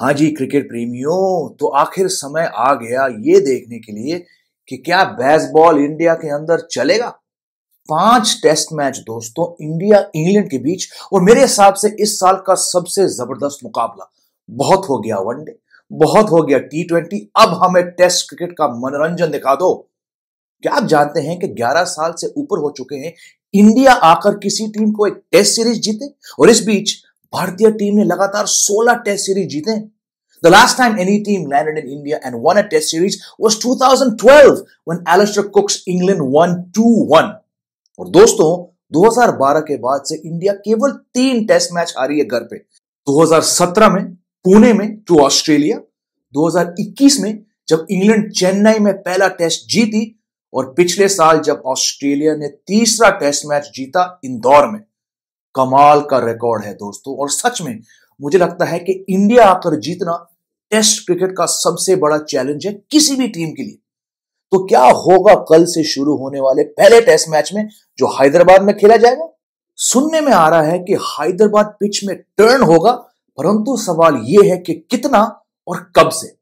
हाँ जी क्रिकेट प्रेमियों तो आखिर समय आ गया ये देखने के लिए कि क्या बेसबॉल इंडिया के अंदर चलेगा पांच टेस्ट मैच दोस्तों इंडिया इंग्लैंड के बीच और मेरे हिसाब से इस साल का सबसे जबरदस्त मुकाबला बहुत हो गया वनडे बहुत हो गया टी ट्वेंटी अब हमें टेस्ट क्रिकेट का मनोरंजन दिखा दो क्या आप जानते हैं कि 11 साल से ऊपर हो चुके हैं इंडिया आकर किसी टीम को एक टेस्ट सीरीज जीते और इस बीच भारतीय टीम ने लगातार 16 टेस्ट सीरीज जीते the last time any team any in India and won and test series was two thousand twelve won Alastair Cook's England won two one और दोस्तों 2012 के बाद से इंडिया केवल तीन टेस्ट मैच हारी है घर पे 2017 में पुणे में टू ऑस्ट्रेलिया 2021 में जब इंग्लैंड चेन्नई में पहला टेस्ट जीती और पिछले साल जब ऑस्ट्रेलिया ने तीसरा टेस्ट मैच जीता इंदौर में कमाल का रिकॉर्ड है दोस्तों और सच में मुझे लगता है कि इंडिया आकर जीतना टेस्ट क्रिकेट का सबसे बड़ा चैलेंज है किसी भी टीम के लिए तो क्या होगा कल से शुरू होने वाले पहले टेस्ट मैच में जो हैदराबाद में खेला जाएगा सुनने में आ रहा है कि हैदराबाद पिच में टर्न होगा परंतु सवाल यह है कि कितना और कब से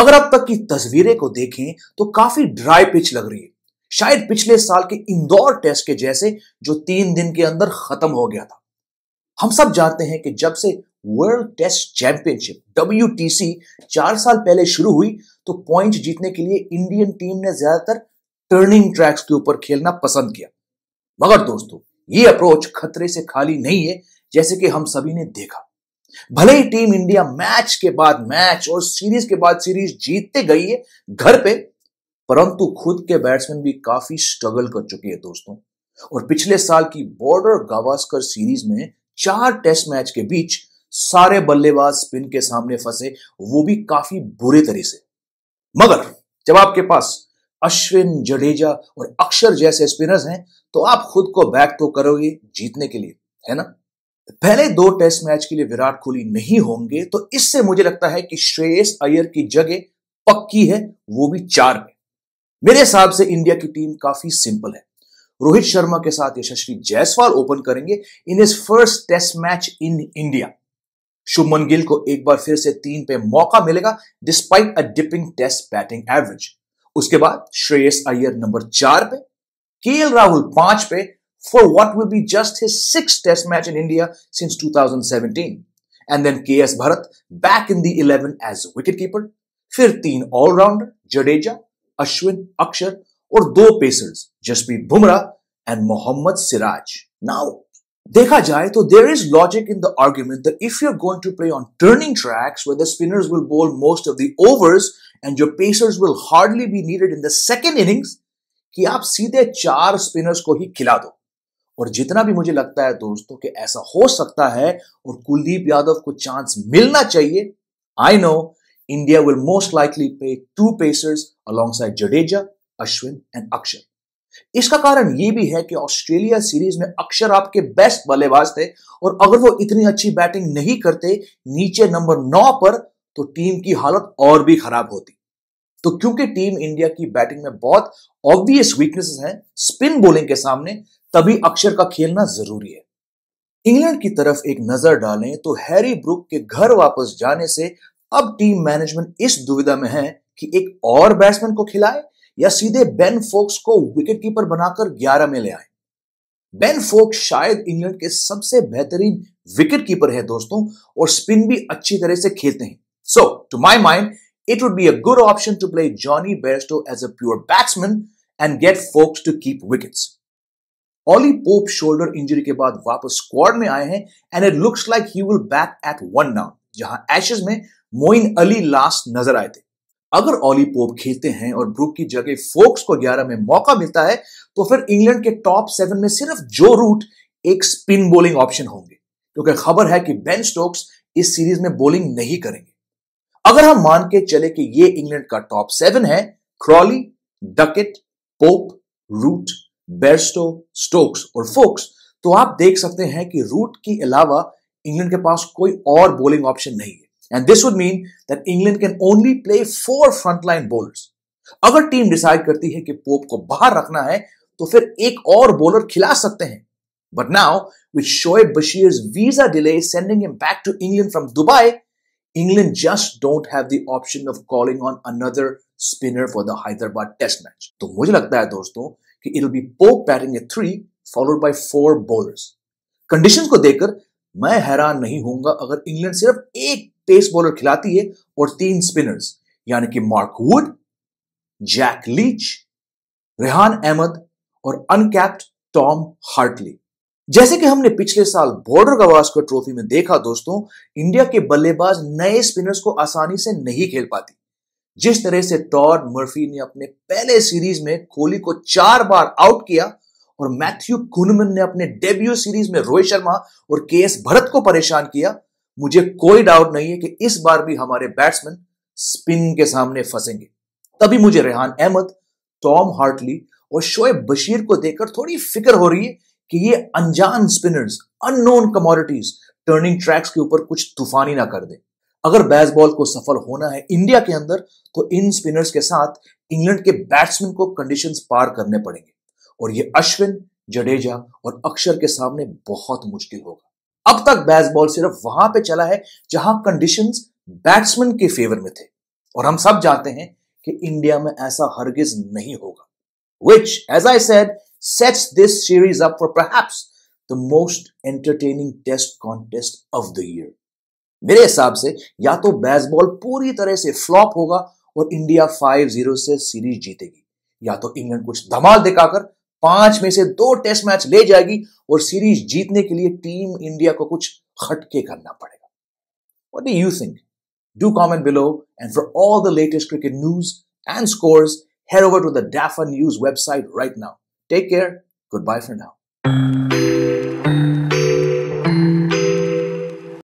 अगर अब तक की तस्वीरें को देखें तो काफी ड्राई पिच लग रही है शायद पिछले साल के इंदौर टेस्ट के जैसे जो तीन दिन के अंदर खत्म हो गया था हम सब जानते हैं कि जब से वर्ल्ड टेस्ट चैंपियनशिप डब्ल्यू चार साल पहले शुरू हुई तो पॉइंट जीतने के लिए इंडियन टीम ने ज्यादातर टर्निंग ट्रैक्स के ऊपर खेलना पसंद किया मगर दोस्तों ये अप्रोच खतरे से खाली नहीं है जैसे कि हम सभी ने देखा भले ही टीम इंडिया मैच के बाद मैच और सीरीज के बाद सीरीज जीतते गई है घर पे परंतु खुद के बैट्समैन भी काफी स्ट्रगल कर चुके हैं दोस्तों और पिछले साल की बॉर्डर गावास्कर सीरीज में चार टेस्ट मैच के बीच सारे बल्लेबाज स्पिन के सामने फंसे वो भी काफी बुरे तरह से मगर जब आपके पास अश्विन जडेजा और अक्षर जैसे स्पिनर्स हैं तो आप खुद को बैक तो करोगे जीतने के लिए है ना पहले दो टेस्ट मैच के लिए विराट कोहली नहीं होंगे तो इससे मुझे लगता है कि श्रेयस अय्यर की जगह पक्की है वो भी चार में मेरे हिसाब से इंडिया की टीम काफी सिंपल है रोहित शर्मा के साथ यशस्वी जायसवाल ओपन करेंगे in is first test match in India Shubman Gill को एक बार फिर से तीन पे मौका मिलेगा despite a dipping test batting average उसके बाद श्रेयस अय्यर नंबर चार पे के राहुल पांच पे for what will be just his six test match in India since 2017. K S Bharat back in in eleven as wicket keeper फिर तीन ऑलराउंडर जडेजा अश्विन अक्षर और दो pacers Jasprit Bumrah and Mohammed Siraj now देखा जाए तो there is logic in the argument that if you are going to play on turning tracks where the spinners will bowl most of the overs and your pacers will hardly be needed in the second innings कि आप सीधे चार spinners को ही खिला दो और जितना भी मुझे लगता है दोस्तों कि ऐसा हो सकता है और कुलदीप यादव को चांस मिलना चाहिए I know India will most likely pay two pacers alongside Jadeja, Ashwin and Akshar. इसका कारण यह भी है कि ऑस्ट्रेलिया सीरीज में अक्षर आपके बेस्ट बल्लेबाज थे और अगर वो इतनी अच्छी बैटिंग नहीं करते नीचे नंबर नौ पर तो टीम की हालत और भी खराब होती तो क्योंकि टीम इंडिया की बैटिंग में बहुत ऑब्वियस वीकनेसेस हैं स्पिन बोलिंग के सामने तभी अक्षर का खेलना जरूरी है इंग्लैंड की तरफ एक नजर डालें तो हैरी ब्रुक के घर वापस जाने से अब टीम मैनेजमेंट इस दुविधा में है कि एक और बैट्समैन को खिलाए या सीधे बेन फोक्स को विकेट कीपर बनाकर ग्यारह में ले आए बेन फोक्स शायद इंग्लैंड के सबसे बेहतरीन विकेट कीपर है दोस्तों और स्पिन भी अच्छी तरह से खेलते हैं so to my mind it would be a good option to play Jonny Bairstow as a pure batsman and get Foakes to keep wickets Ollie Pope shoulder injury के बाद वापस स्क्वाड में आए हैं and it looks like he will back at one now जहां Ashes में Moeen Ali last नजर आए थे अगर ऑली पोप खेलते हैं और ब्रुक की जगह फोक्स को 11 में मौका मिलता है तो फिर इंग्लैंड के टॉप सेवन में सिर्फ जो रूट एक स्पिन बोलिंग ऑप्शन होंगे क्योंकि तो खबर है कि बेन स्टोक्स इस सीरीज में बोलिंग नहीं करेंगे अगर हम मान के चले कि ये इंग्लैंड का टॉप सेवन है Crawley Duckett Pope Root Bairstow Stokes और फोक्स तो आप देख सकते हैं कि रूट के अलावा इंग्लैंड के पास कोई और बोलिंग ऑप्शन नहीं है And this would mean that England can only play four frontline bowlers अगर टीम डिसाइड करती है कि पोप को बाहर रखना है तो फिर एक और बॉलर खिला सकते हैं But now, with Shoaib Bashir's visa delay sending him back to England from Dubai, England just don't have the option of calling on another spinner for the Hyderabad Test match. तो मुझे लगता है दोस्तों कि it'll be Pope batting at three, followed by four bowlers. Conditions को देखकर मैं हैरान नहीं होऊंगा अगर इंग्लैंड सिर्फ एक पेस बॉलर खिलाती है और तीन स्पिनर्स यानी कि Mark Wood Jack Leach Rehan Ahmed और अनकैप्ड टॉम हार्टली जैसे कि हमने पिछले साल बॉर्डर गवास्कर ट्रॉफी में देखा दोस्तों इंडिया के बल्लेबाज नए स्पिनर्स को आसानी से नहीं खेल पाती जिस तरह से टॉर मर्फी ने अपने पहले सीरीज में कोहली को चार बार आउट किया और मैथ्यू कुनमन ने अपने डेब्यू सीरीज में रोहित शर्मा और के एस भरत को परेशान किया मुझे कोई डाउट नहीं है कि इस बार भी हमारे बैट्समैन स्पिन के सामने फंसेंगे तभी मुझे रेहान अहमद टॉम हार्टली और शोएब बशीर को देखकर थोड़ी फिक्र हो रही है कि ये अनजान spinners unknown commodities turning tracks के ऊपर कुछ तूफानी ना कर दे अगर बेसबॉल को सफल होना है इंडिया के अंदर तो इन स्पिनर्स के साथ इंग्लैंड के बैट्समैन को कंडीशन पार करने पड़ेंगे और ये अश्विन जडेजा और अक्षर के सामने बहुत मुश्किल होगा अब तक बेसबॉल सिर्फ वहां पे चला है जहां कंडीशन बैट्समैन के फेवर में थे और हम सब जानते हैं कि इंडिया में ऐसा हरगिज नहीं होगा which as I said sets this series up for perhaps the most entertaining test contest of the year मेरे हिसाब से या तो बेसबॉल पूरी तरह से फ्लॉप होगा और इंडिया 5-0 से सीरीज जीतेगी या तो इंग्लैंड कुछ धमाल दिखाकर पांच में से दो टेस्ट मैच ले जाएगी और सीरीज जीतने के लिए टीम इंडिया को कुछ खटके करना पड़ेगा what do you think do comment below and for all the latest cricket news and scores head over to the Dafa news website right now take care goodbye for now